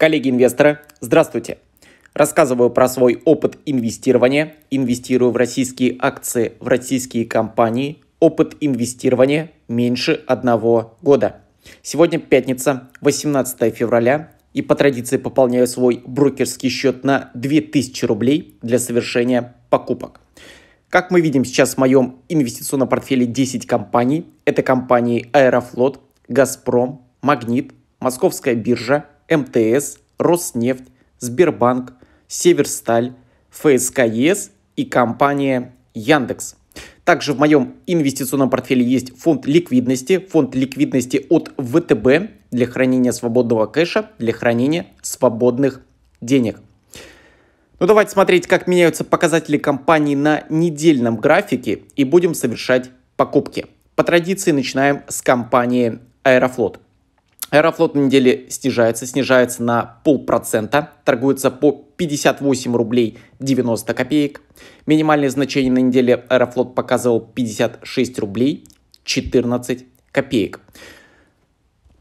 Коллеги-инвесторы, здравствуйте! Рассказываю про свой опыт инвестирования. Инвестирую в российские акции, в российские компании. Опыт инвестирования меньше одного года. Сегодня пятница, 18 февраля. И по традиции пополняю свой брокерский счет на 2000 рублей для совершения покупок. Как мы видим сейчас в моем инвестиционном портфеле 10 компаний. Это компании Аэрофлот, Газпром, Магнит, Московская биржа, МТС, Роснефть, Сбербанк, Северсталь, ФСК ЕС и компания Яндекс. Также в моем инвестиционном портфеле есть фонд ликвидности, фонд ликвидности от ВТБ для хранения свободного кэша, для хранения свободных денег. Ну давайте смотреть, как меняются показатели компании на недельном графике и будем совершать покупки. По традиции начинаем с компании Аэрофлот. Аэрофлот на неделе снижается, снижается на полпроцента, торгуется по 58 рублей 90 копеек. Минимальное значение на неделе Аэрофлот показывал 56 рублей 14 копеек.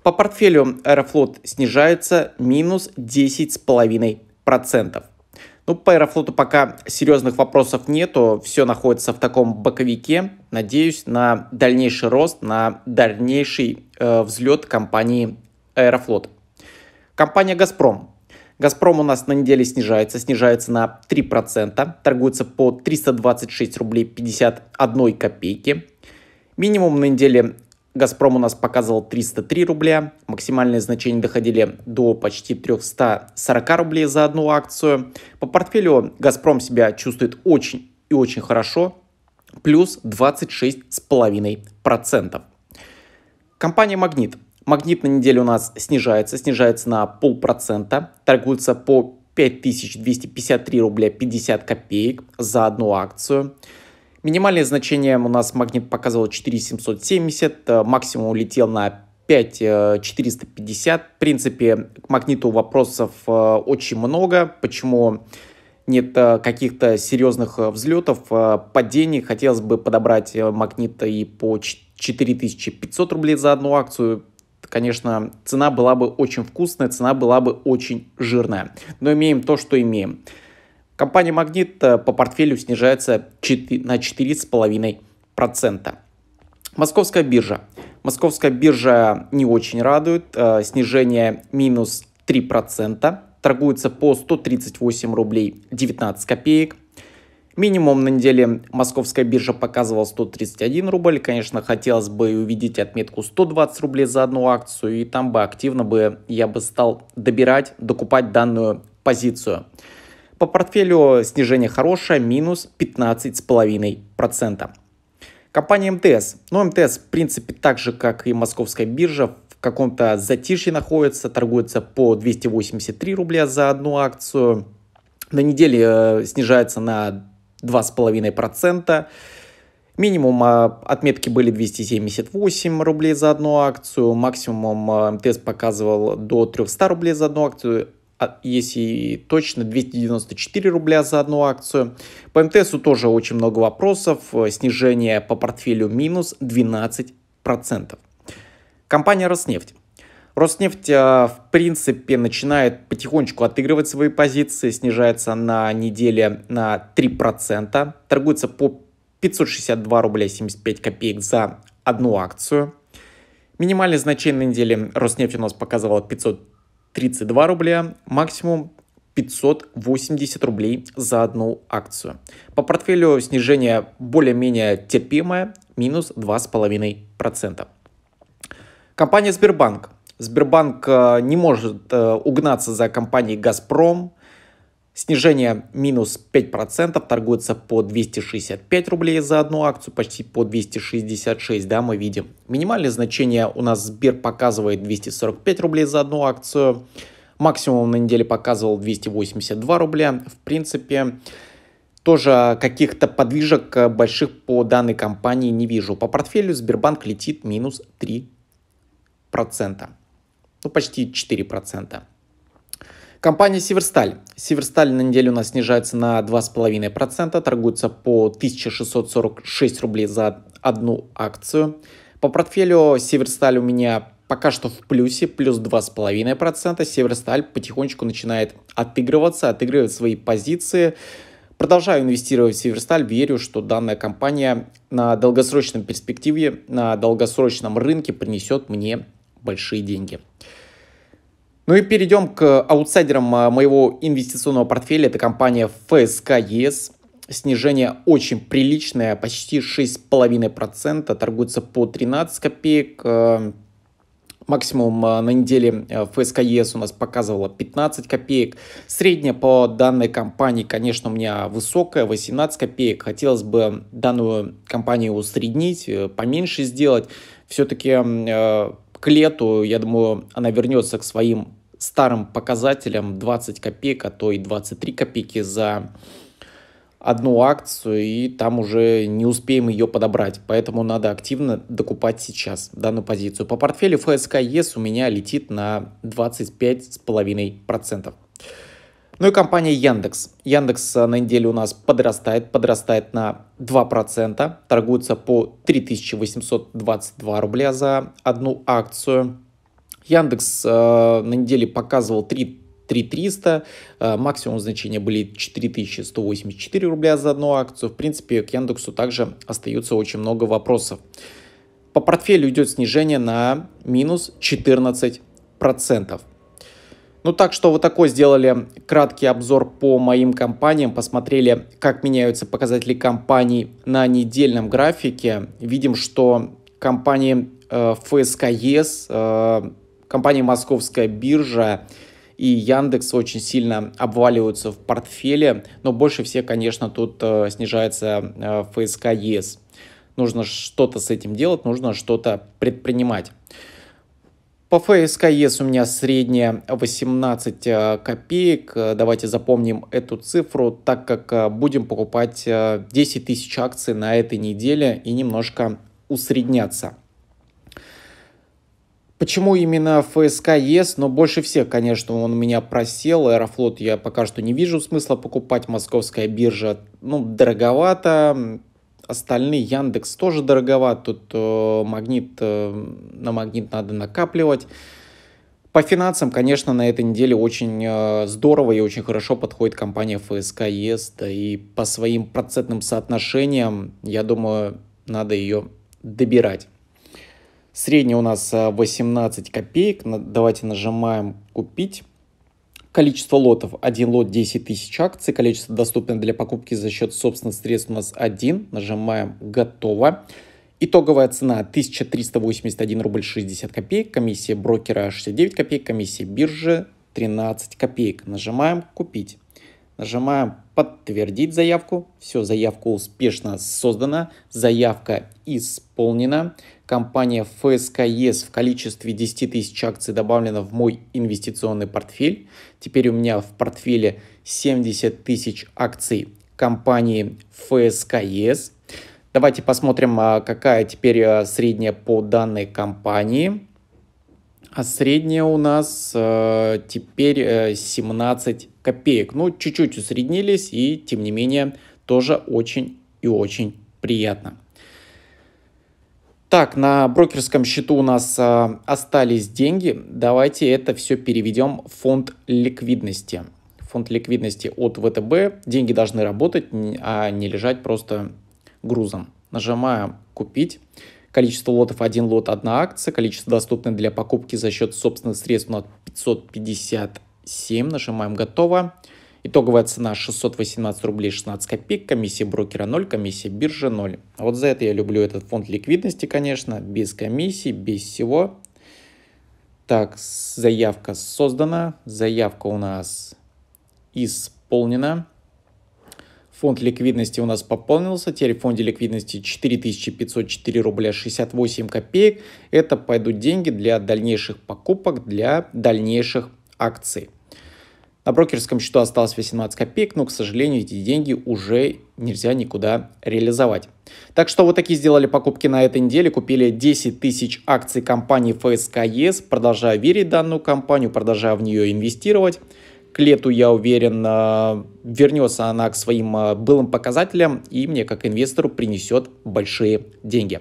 По портфелю Аэрофлот снижается минус 10,5%. Ну, по Аэрофлоту пока серьезных вопросов нету, все находится в таком боковике. Надеюсь на дальнейший рост, на дальнейший э, взлет компании Аэрофлот. Компания «Газпром». «Газпром» у нас на неделе снижается, снижается на 3%, торгуется по 326 рублей 51 копейки. Минимум на неделе Газпром у нас показывал 303 рубля, максимальные значения доходили до почти 340 рублей за одну акцию. По портфелю Газпром себя чувствует очень и очень хорошо, плюс 26,5%. Компания «Магнит». «Магнит» на неделю у нас снижается, снижается на полпроцента, торгуется по 5253 рубля 50 копеек за одну акцию минимальное значение у нас магнит показывал 4770, э, максимум улетел на 5450. В принципе, к магниту вопросов э, очень много. Почему нет э, каких-то серьезных взлетов, падений. Хотелось бы подобрать магнита и по 4500 рублей за одну акцию. Конечно, цена была бы очень вкусная, цена была бы очень жирная. Но имеем то, что имеем. Компания «Магнит» э, по портфелю снижается на 4,5%. Московская биржа. Московская биржа не очень радует. Э, снижение минус 3%. Торгуется по 138 рублей 19 копеек. Минимум на неделе московская биржа показывала 131 рубль. Конечно, хотелось бы увидеть отметку 120 рублей за одну акцию. И там бы активно бы я бы стал добирать, докупать данную позицию. По портфелю снижение хорошее, минус 15,5%. Компания МТС. Но ну, МТС, в принципе, так же, как и московская биржа, в каком-то затишье находится, торгуется по 283 рубля за одну акцию. На неделе э, снижается на 2,5%. Минимум э, отметки были 278 рублей за одну акцию, максимум э, МТС показывал до 300 рублей за одну акцию. А если точно, 294 рубля за одну акцию. По МТСу тоже очень много вопросов. Э, снижение по портфелю минус 12%. Компания «Роснефть». Роснефть, э, в принципе, начинает потихонечку отыгрывать свои позиции, снижается на неделе на 3%, торгуется по 562 рубля 75 копеек за одну акцию. Минимальное значение на неделе Роснефть у нас показывала 500 32 рубля, максимум 580 рублей за одну акцию. По портфелю снижение более-менее терпимое, минус 2,5%. Компания Сбербанк. Сбербанк э, не может э, угнаться за компанией «Газпром», Снижение минус 5%, торгуется по 265 рублей за одну акцию, почти по 266, да, мы видим. Минимальное значение у нас Сбер показывает 245 рублей за одну акцию. Максимум на неделе показывал 282 рубля. В принципе, тоже каких-то подвижек э, больших по данной компании не вижу. По портфелю Сбербанк летит минус 3%. Ну, почти 4%. Компания «Северсталь». «Северсталь» на неделю у нас снижается на 2,5%, торгуется по 1646 рублей за одну акцию. По портфелю «Северсталь» у меня пока что в плюсе, плюс 2,5%. «Северсталь» потихонечку начинает отыгрываться, отыгрывает свои позиции. Продолжаю инвестировать в Северсталь, верю, что данная компания на долгосрочном перспективе, на долгосрочном рынке принесет мне большие деньги. Ну и перейдем к аутсайдерам а, моего инвестиционного портфеля. Это компания ФСК ЕС. Снижение очень приличное, почти 6,5%. Торгуется по 13 копеек. А, максимум а, на неделе ФСК ЕС у нас показывала 15 копеек. Средняя по данной компании, конечно, у меня высокая, 18 копеек. Хотелось бы данную компанию усреднить, э, поменьше сделать. Все-таки э, к лету, я думаю, она вернется к своим старым показателям 20 копеек, а то и 23 копейки за одну акцию, и там уже не успеем ее подобрать. Поэтому надо активно докупать сейчас данную позицию. По портфелю ФСК ЕС у меня летит на 25,5%. Ну и компания Яндекс. Яндекс на неделе у нас подрастает, подрастает на 2%, торгуется по 3822 рубля за одну акцию. Яндекс э, на неделе показывал 3 3300, э, максимум значения были 4184 рубля за одну акцию. В принципе, к Яндексу также остаются очень много вопросов. По портфелю идет снижение на минус 14%. Ну так что вот такой сделали краткий обзор по моим компаниям, посмотрели, как меняются показатели компаний на недельном графике. Видим, что компании э, ФСК e э, компании Московская биржа и Яндекс очень сильно обваливаются в портфеле, но больше всех, конечно, тут э, снижается э, ФСК ЕС. Нужно что-то с этим делать, нужно что-то предпринимать. По ФСК ЕС у меня средняя 18 э, копеек. Э, давайте запомним эту цифру, так как э, будем покупать 10 тысяч акций на этой неделе и немножко усредняться. Почему именно ФСК ЕС? Но больше всех, конечно, он меня просел. Аэрофлот я пока что не вижу смысла покупать. Московская биржа, ну, дороговато. Остальные Яндекс тоже дороговат. Тут э, магнит, э, на магнит надо накапливать. По финансам, конечно, на этой неделе очень э, здорово и очень хорошо подходит компания ФСК ЕС. Да и по своим процентным соотношениям, я думаю, надо ее добирать. Средняя у нас 18 э, копеек. Давайте нажимаем «Купить». Количество лотов. Один лот 10 тысяч акций. Количество доступно для покупки за счет собственных средств у нас 1. Нажимаем «Готово». Итоговая цена 1381 рубль 60 копеек, комиссия брокера 69 копеек, комиссия биржи 13 копеек. Нажимаем «Купить». Нажимаем «Подтвердить заявку». Все, заявка успешно создана, заявка исполнена. Компания ФСКС e в количестве 10 тысяч акций добавлена в мой инвестиционный портфель. Теперь у меня в портфеле 70 тысяч акций компании ФСКС. E Давайте посмотрим, а, какая теперь а, средняя по данной компании. А средняя у нас а, теперь э, 17 копеек. Ну, чуть-чуть усреднились, и тем не менее, тоже очень и очень приятно. Так, на брокерском счету у нас а, остались деньги. Давайте это все переведем в фонд ликвидности. Фонд ликвидности от ВТБ. Деньги должны работать, а не лежать просто грузом. Нажимаем «Купить». Количество лотов один лот, одна акция. Количество доступно для покупки за счет собственных средств 557. Нажимаем «Готово». Итоговая цена 618 рублей 16 копеек, комиссия брокера 0, комиссия биржи 0. А вот за это я люблю этот фонд ликвидности, конечно, без комиссий, без всего. Так, заявка создана, заявка у нас исполнена. Фонд ликвидности у нас пополнился. Теперь в фонде ликвидности 4504 рубля 68 копеек. Это пойдут деньги для дальнейших покупок, для дальнейших акций. На брокерском счету осталось 18 копеек, но, к сожалению, эти деньги уже нельзя никуда реализовать. Так что вот такие сделали покупки на этой неделе. Купили 10 тысяч акций компании ФСКЕС. Продолжаю верить в данную компанию, продолжаю в нее инвестировать. К лету, я уверен, э, вернется она к своим э, былым показателям и мне, как инвестору, принесет большие деньги.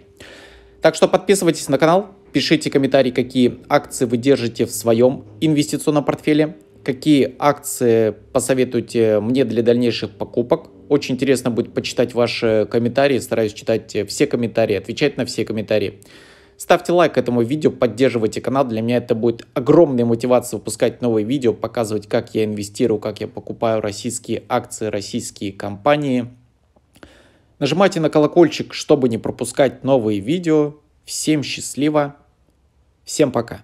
Так что подписывайтесь на канал, пишите комментарии, какие акции вы держите в своем инвестиционном портфеле какие акции посоветуете мне для дальнейших покупок. Очень интересно будет почитать ваши комментарии. Стараюсь читать все комментарии, отвечать на все комментарии. Ставьте лайк этому видео, поддерживайте канал. Для меня это будет огромная мотивация выпускать новые видео, показывать, как я инвестирую, как я покупаю российские акции, российские компании. Нажимайте на колокольчик, чтобы не пропускать новые видео. Всем счастливо. Всем пока.